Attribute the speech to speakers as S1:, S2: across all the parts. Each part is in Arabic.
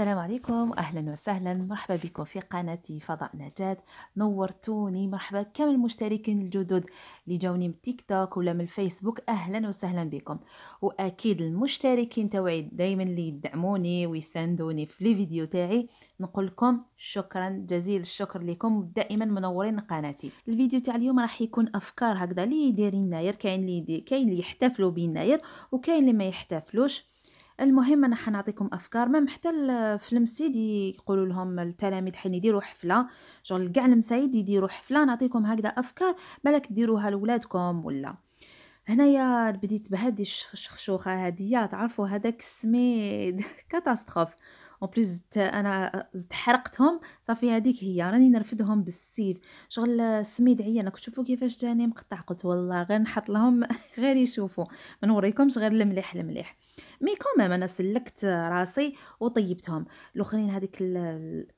S1: السلام عليكم اهلا وسهلا مرحبا بكم في قناتي فضاء نجاة نورتوني مرحبا كامل المشتركين الجدد اللي جاوني من تيك توك ولا من الفيسبوك اهلا وسهلا بكم واكيد المشتركين تاوعي دائما اللي يدعموني ويساندوني في لي فيديو تاعي نقول لكم شكرا جزيل الشكر لكم دائما منورين قناتي الفيديو تاع اليوم راح يكون افكار هكذا اللي دايرين ناير كاين اللي كاين اللي يحتفلوا بناير وكاين اللي ما يحتفلوش المهم انا حنعطيكم افكار ما حتى آه، في المسيد يقولوا لهم التلاميذ حين يديروا حفله شغل كاع المسايد يديروا حفله نعطيكم هكذا افكار بالك ديروها لولادكم ولا هنايا بديت بهذه الشخشوخه هذه تعرفوا هذاك السميد كاتاستروف اون بليس زدت انا زدت حرقتهم صافي هذيك هي راني نرفدهم بالسيف شغل السميد عيا كتشوفوا كيفاش جاني مقطع قلت والله غير نحط لهم غير يشوفوا ما نوريكمش غير المليح المليح مي كومام انا سلكت راسي وطيبتهم الاخرين هذيك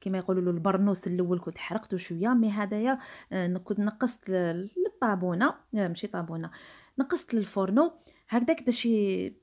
S1: كما يقولوا البرنوس الاول كنت حرقته شويه مي هذايا آه، كنت نقصت للطابونه آه، ماشي طابونه نقصت للفرنو هكذاك باش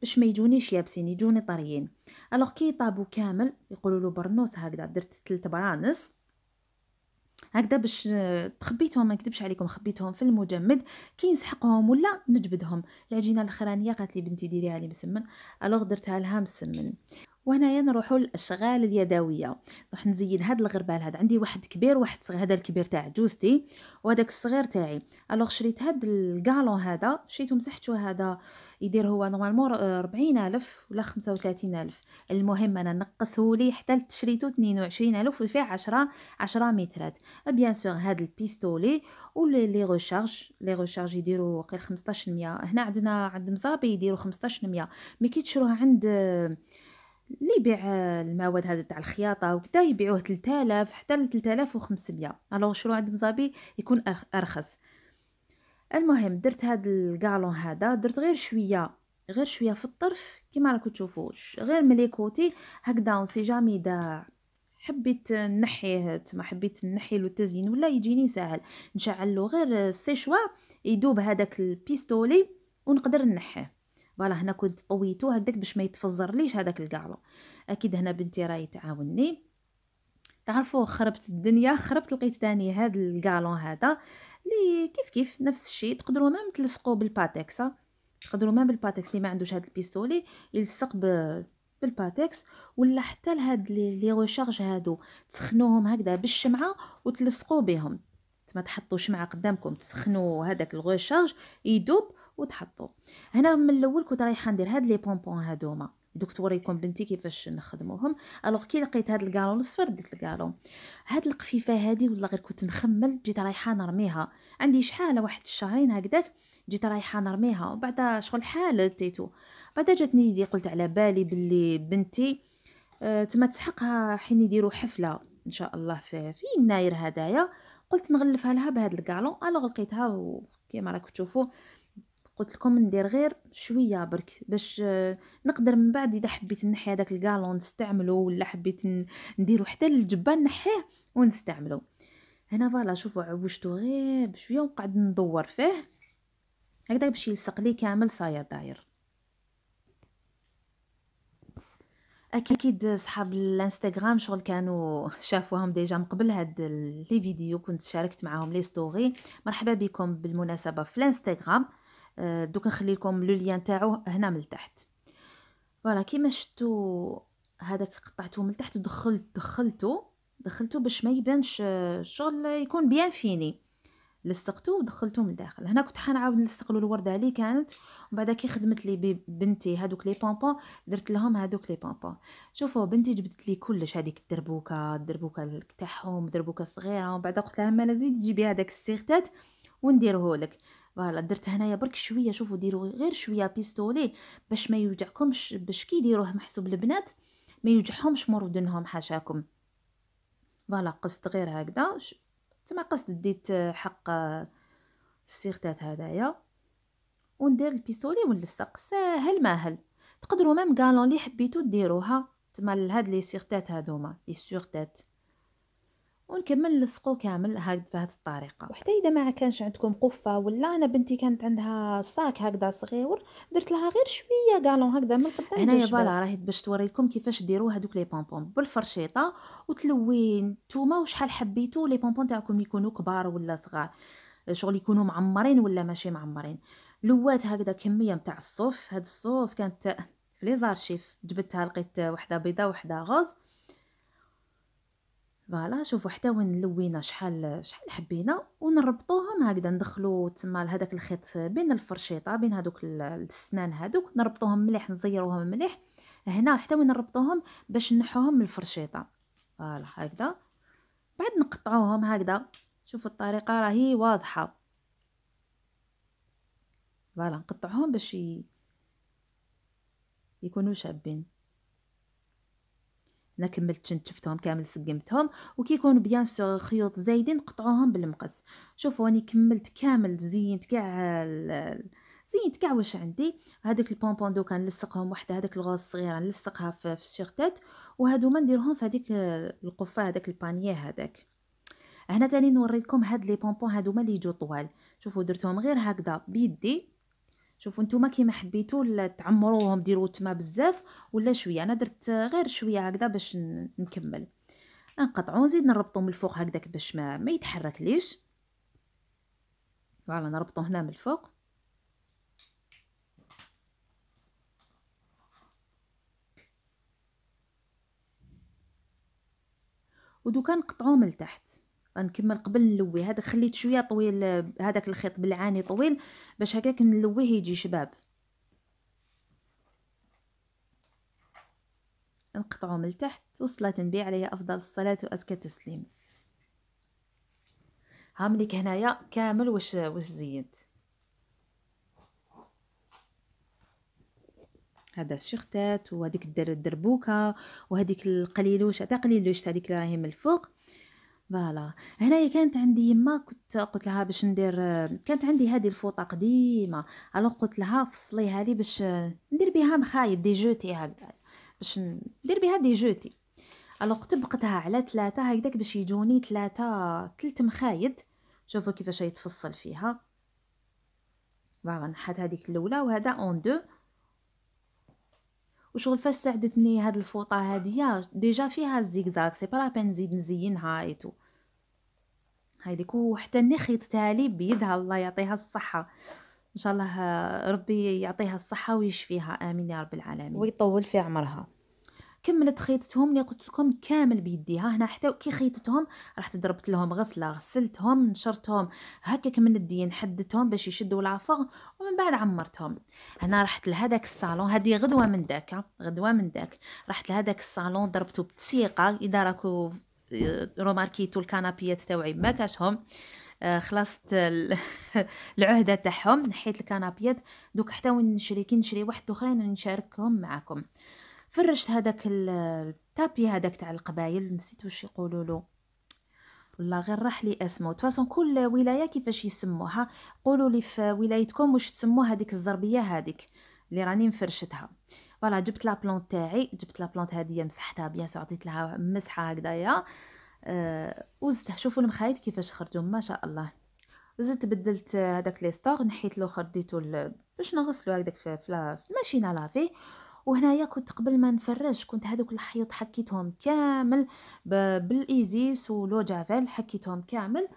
S1: باش ما يجونيش يابسين يجوني طريين الوغ كي يطابو كامل يقولوا له برنوس هكذا درت ثلاث برانس هكذا باش تخبيتهم ما نكذبش عليكم خبيتهم في المجمد كي نسحقهم ولا نجبدهم العجينه الاخرانيه قالت لي بنتي ديريها لي مسمن الوغ درتها لها مسمن وهنايا نروحوا للاشغال اليدويه راح نزين هذا الغربال هذا عندي واحد كبير واحد صغير هذا الكبير تاع جوزتي وهذاك الصغير تاعي الوغ شريت هذا الكالون هذا شريته مسحته هذا يدير هو نورمالمون 40000 آه، ولا 35000 المهم انا نقصه لي حتى لتشريتو 22000 وفيه 10 10 مترات بيان سور هاد البيستولي ولي لي ريشارج لي ريشارج يديروا غير 15% هنا عندنا عند مصابي يديروا 15% مي كي تشروه عند اللي يبيع آه، المواد هذا تاع الخياطه وكدا يبيعوه 3000 حتى ل 3500 الوغ شرو عند مزابي يكون ارخص المهم درت هاد الكالون هذا درت غير شويه غير شويه في الطرف كما راكم تشوفوا غير ملي كوتي هكذا اون سي جامي داع حبيت نحيه تما حبيت نحي له التزيين ولا يجيني ساهل نشعل له غير السيشوا يدوب هذاك البيستولي ونقدر نحيه فوالا هنا كنت طويته هكذاك باش ما يتفزر ليش هذاك الكالون اكيد هنا بنتي راهي تعاوني تعرفوا خربت الدنيا خربت لقيت تاني هذا الكالون هذا لي كيف كيف نفس الشيء تقدروا ما تلصقوا بالباتكس تقدروا ما بالباتكس اللي ما عندوش هاد البيستولي يلصق بالباتكس ولا حتى لهاد لي ريشارج هادو تسخنوهم هكذا بالشمعه وتلصقوا بهم تما تحطوا شمعه قدامكم تسخنوا هذاك الغوشارج يدوب وتحطوا هنا من الاول كنت رايحه ندير هاد لي بونبون هادوما دوك توريكم بنتي كيفاش نخدموهم الوغ كي لقيت هاد الكالون صفر ديت الكالون هاد القفيفه هادي ولا غير كنت نخمل جيت رايحه نرميها عندي شحال واحد الشهرين هكذاك جيت رايحه نرميها وبعدا شغل حال تيتو بعدا جاتني هدي قلت على بالي باللي بنتي أه تما تسحقها حين يديروا حفله ان شاء الله في, في يناير هدايا قلت نغلفها لها بهاد الكالون الوغ لقيتها وكيما راكم تشوفوا قلت لكم ندير غير شويه برك باش آه، نقدر من بعد اذا حبيت نحي هذاك الكالون نستعمله ولا حبيت نديرو حتى الجبان نحيه ونستعمله هنا فوالا شوفوا عوجتو غير بشويه ونقعد ندور فيه هكذا باش يلصق لي كامل صاير داير اكيد صحاب الانستغرام شغل كانوا شافوهم ديجا من قبل هاد لي فيديو كنت شاركت معاهم لي ستوري مرحبا بكم بالمناسبه في الانستغرام آه، دوك نخلي لكم لو ليان تاعو هنا من التحت فوالا كيما شفتوا هذاك قطعته من التحت ودخلت دخلته دخلته باش ما يبانش الشغل آه، يكون بيان فيني لصقته ودخلته من الداخل هنا كنت حنعاود نلصق له الورده اللي كانت ومن بعد كي خدمت لي بنتي هذوك لي بونبون درت لهم هذوك لي بونبون شوفوا بنتي جبدت لي كلش هذيك الدربوكه الدربوكه تاعهم دربوكه صغيره ومن بعد قلت لها ما نزيد تجيبي هذاك السيغتات ونديره لك فوالا درت هنايا برك شويه شوفوا ديروا غير شويه بيستولي باش ما يوجعكمش باش كي ديروه محسوب البنات ما يوجعهمش مور ودنهم حاشاكم فوالا قصت غير هكذا تما قصت ديت حق السيغتات هذايا وندير البيستولي ونلصق ساهل ماهل تقدروا مام غالون اللي حبيتو ديروها تما لهاد لي سيغتات هادوما لي سيغتات ونكمل نلصقو كامل هكذا بهذه الطريقه وحتى اذا ما كانش عندكم قفه ولا انا بنتي كانت عندها صاك هكذا صغير درت لها غير شويه قالون هكذا من القدام هنايا فوالا راهي باش توريكم كيفاش ديروا هذوك لي بونبون بالفرشيطه وتلوين نتوما وشحال حبيتو لي بونبون تاعكم يكونوا كبار ولا صغار شغل يكونوا معمرين ولا ماشي معمرين لوات هكذا كميه نتاع الصوف هاد الصوف كانت في لي زارشيف جبتها لقيت وحده بيضه وحده غاز فوالا شوفوا حتى وين لوينا شحال شحال حبينا ونربطوهم هكذا ندخلو تما هذاك الخيط بين الفرشيطه بين هذوك السنان هذوك نربطوهم مليح نزيروهم مليح هنا حتى وين نربطوهم باش نحوهم من الفرشيطه فوالا هكذا بعد نقطعوهم هكذا شوفوا الطريقه راهي واضحه فوالا نقطعهم باش ي... يكونوا شابين انا كملت شنتفتهم كامل سقمتهم وكيكونوا بيان سور خيوط زايدين قطعوهم بالمقص شوفوا راني كملت كامل زينت كاع زينت كاع واش عندي هذوك البونبون كان لصقهم وحده هذاك الغوص صغيره نلصقها في الشيرتات وهادوما نديرهم في هذيك القفه هذاك البانيه هذاك هنا تاني نوريكم هاد لي بونبون ما اللي يجوا طوال شوفوا درتهم غير هكذا بيدي شوفوا نتوما كيما حبيتوا تعمروهم ديروا تما بزاف ولا شويه انا درت غير شويه هكذا باش نكمل نقطعو نزيد نربطو من الفوق هكذاك باش ما, ما يتحركليش فوالا نربطو هنا من الفوق ودوكا نقطعو من التحت غنكمل قبل نلوي هذا خليت شويه طويل هذاك الخيط بالعاني طويل باش هكاك نلويه يجي شباب نقطعه من التحت والصلاة نبي عليها أفضل الصلاة وأزكى التسليم مليك هنايا كامل واش واش زينت هذا الشختات وهذيك الدربوكه وهذيك القليلوشه تاع قليلوشه هذيك راهي من الفوق فوالا هنايا كانت عندي يما كنت قلت لها باش ندير كانت عندي هذه الفوطه قديمه الو قلت لها فصليها لي باش ندير بها مخايب دي جوتي هكذا باش ندير بها دي جوتي الو طبقتها على ثلاثه هكذاك باش يجوني ثلاثه ثلاث مخايد شوفوا كيفاش يتفصل فيها فوالا نحات هذيك الاولى وهذا اون دو وشغل فاش ساعدتني هاد الفوطه هاديه ديجا فيها الزيكزاك سي با لا بين نزيد نزينها ايتو هاي ديكو حتى اني خيطتها لي بيدها الله يعطيها الصحه ان شاء الله آه، ربي يعطيها الصحه ويشفيها امين يا رب العالمين ويطول في عمرها كملت خيطتهم اللي قلت لكم كامل بيدي ها هنا حتى كي خيطتهم رحت ضربت لهم غسله غسلتهم نشرتهم هكاك من الدين حدتهم باش يشدوا العفغ ومن بعد عمرتهم هنا رحت لهذاك الصالون هذه غدوه من داك غدوه من داك رحت لهذاك الصالون ضربته بتسيقه اذا راكو آه، روماركيتو الكنابيات تاوعي ما كاشهم آه خلصت العهده تاعهم نحيت الكنابيات دوك حتى وين نشري كي نشري واحد اخرين نشاركهم معاكم فرشت هذاك التابي هذاك تاع القبايل نسيت واش يقولوا له والله غير راح لي اسمه تفاصون كل ولايه كيفاش يسموها قولوا لي في ولايتكم واش تسموا هذيك الزربيه هذيك اللي راني مفرشتها فوالا جبت لا بلون تاعي جبت لا بلون هذه مسحتها بيان عطيت لها مسحه هكذايا أه وزدت شوفوا المخايط كيفاش خرجوا ما شاء الله زدت بدلت هذاك لي ستور نحيت الاخر ديتو باش نغسلو هكذاك في, في الماشينه لافي وهنايا كنت قبل ما نفرش كنت هذوك الحيط حكيتهم كامل بالايزيس ولو جافيل حكيتهم كامل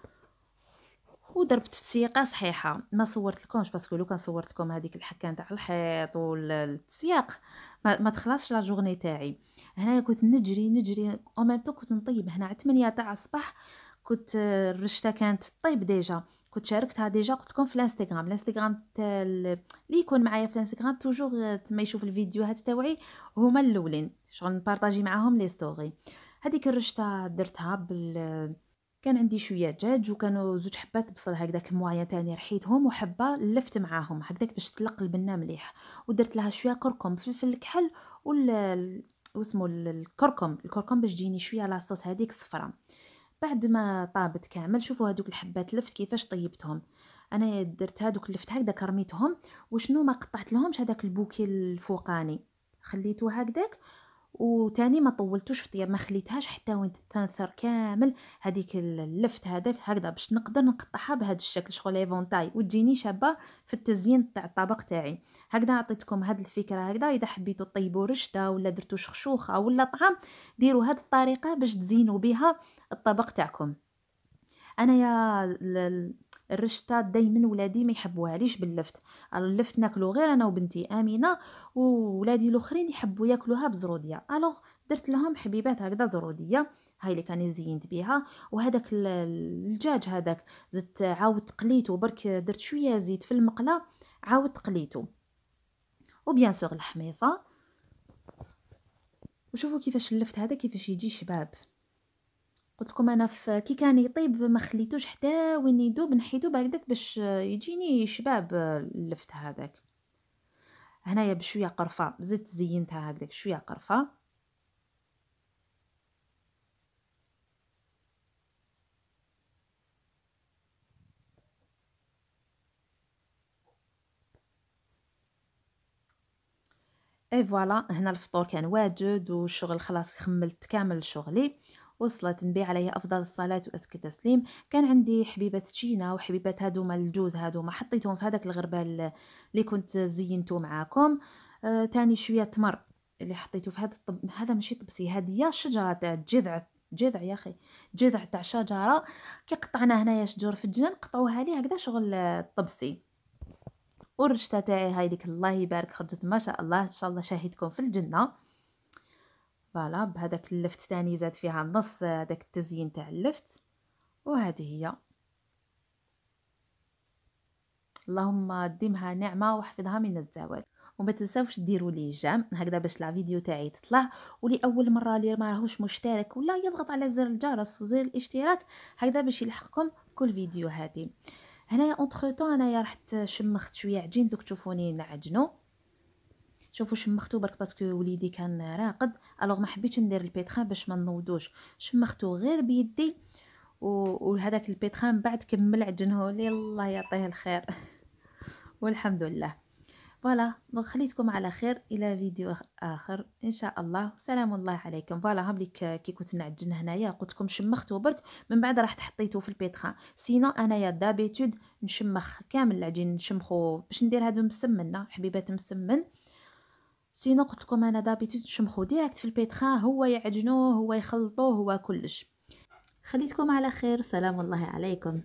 S1: وضربت التسييقه صحيحه ما صورت لكمش باسكو لو كان صورت لكم هذيك الحكه نتاع الحيط والتسييق ما, ما تخلصش لا جورني تاعي هنايا كنت نجري نجري او ميم كنت نطيب هنا على 8 تاع الصباح كنت آه، الرشته كانت طيب ديجا كنت شاركتها ديجا قلت لكم في الانستغرام الانستغرام تاع اللي يكون معايا في الانستغرام توجور آه، تما يشوف الفيديوهات تاوعي هما الاولين شغل نبارطاجي معاهم لي ستوري هذيك الرشته درتها بال كان عندي شويه دجاج وكانوا زوج حبات بصل هكذاك موايا تاني رحيتهم وحبه لفت معاهم هكذاك باش تلق البنه مليح ودرت لها شويه كركم فلفل الكحل وال واسمو الكركم الكركم باش تجيني شويه لاصوص هذيك صفرة بعد ما طابت كامل شوفوا هذوك الحبات لفت كيفاش طيبتهم انا درت هذوك اللفت هكذا كرميتهم وشنو ما قطعت لهمش هذاك البوكي الفوقاني خليته هكذاك وتاني ما طولتوش في الطياب ما خليتهاش حتى وين تنثر كامل هذيك اللفت هذاك هكذا باش نقدر نقطعها بهذا الشكل شغل ايفونتاي وتجيني شابه في التزيين تاع الطبق تاعي هكذا عطيتكم هاد الفكره هكذا اذا حبيتو طيبوا رشده ولا درتو شخشوخه ولا طعام ديروا هاد الطريقه باش تزينوا بها الطبق تاعكم انا يا الرشطه دائما ولادي ما يحبوهاليش باللفت اللفت ناكلو غير انا وبنتي امينه وولادي الاخرين يحبوا ياكلوها بزروديه الوغ درت لهم حبيبات هكذا زروديه هاي اللي كاني زينت بها وهذاك الدجاج هذاك زدت عاود قليته برك درت شويه زيت في المقله عاود قليته وبيان سور الحميصه وشوفوا كيفاش اللفت هذا كيفاش يجي شباب قلت لكم انا في كي كان يطيب ما خليتوش حتى وين يذوب نحيدو بهكداك باش يجيني شباب اللفت هذاك هنايا بشويه قرفه زدت زينتها هكداك شويه قرفه اي فوالا هنا الفطور كان واجد وشغل خلاص خملت كامل شغلي وصلت نبي عليها أفضل الصلاة واسكي التسليم كان عندي حبيبات تشينا وحبيبات هادوما الجوز هادوما حطيتهم في هذاك الغربال اللي كنت زينته معاكم آه تاني شوية تمر اللي حطيته في هذا الطب هذا ماشي طبسي هذه شجرة تاع جذع جذع يا اخي جذع تاع شجره كي قطعنا هنايا شجور في الجنان قطعوها لي هكذا شغل الطبسي آه، والرشته تاعي هاي ديك الله يبارك خرجت ما شاء الله ان شاء الله شاهدكم في الجنه فوالا بهذاك اللفت تاني زاد فيها نص داك التزيين تاع اللفت وهذه هي اللهم ديمها نعمه واحفظها من الزوال وما تنساوش ديروا لي جام هكذا باش لا فيديو تاعي تطلع ولاول مره اللي ما راهوش مشترك ولا يضغط على زر الجرس وزر الاشتراك هكذا باش يلحقكم كل فيديو هذه هنايا اونتر طون انايا رحت شمخت شويه عجين دوك تشوفوني نعجنو شوفوا شمختو برك باسكو وليدي كان راقد الوغ ما حبيتش ندير البيتخان باش ما نوضوش شمختو غير بيدي وهذاك البيتخان بعد كمل عجنه الله يعطيه الخير والحمد لله فوالا خليتكم على خير الى فيديو اخر ان شاء الله سلام الله عليكم فوالا هبلي كي كنت نعجن هنايا قلت لكم شمختو برك من بعد راح تحطيتو في البيتخان سينو انايا دابيتود نشمخ كامل العجين نشمخو باش ندير هادو مسمن حبيبات مسمن سينو قلت لكم انا دابيتود نشمخو ديريكت في البيتخان هو يعجنوه هو يخلطوه هو كلش خليتكم على خير سلام الله عليكم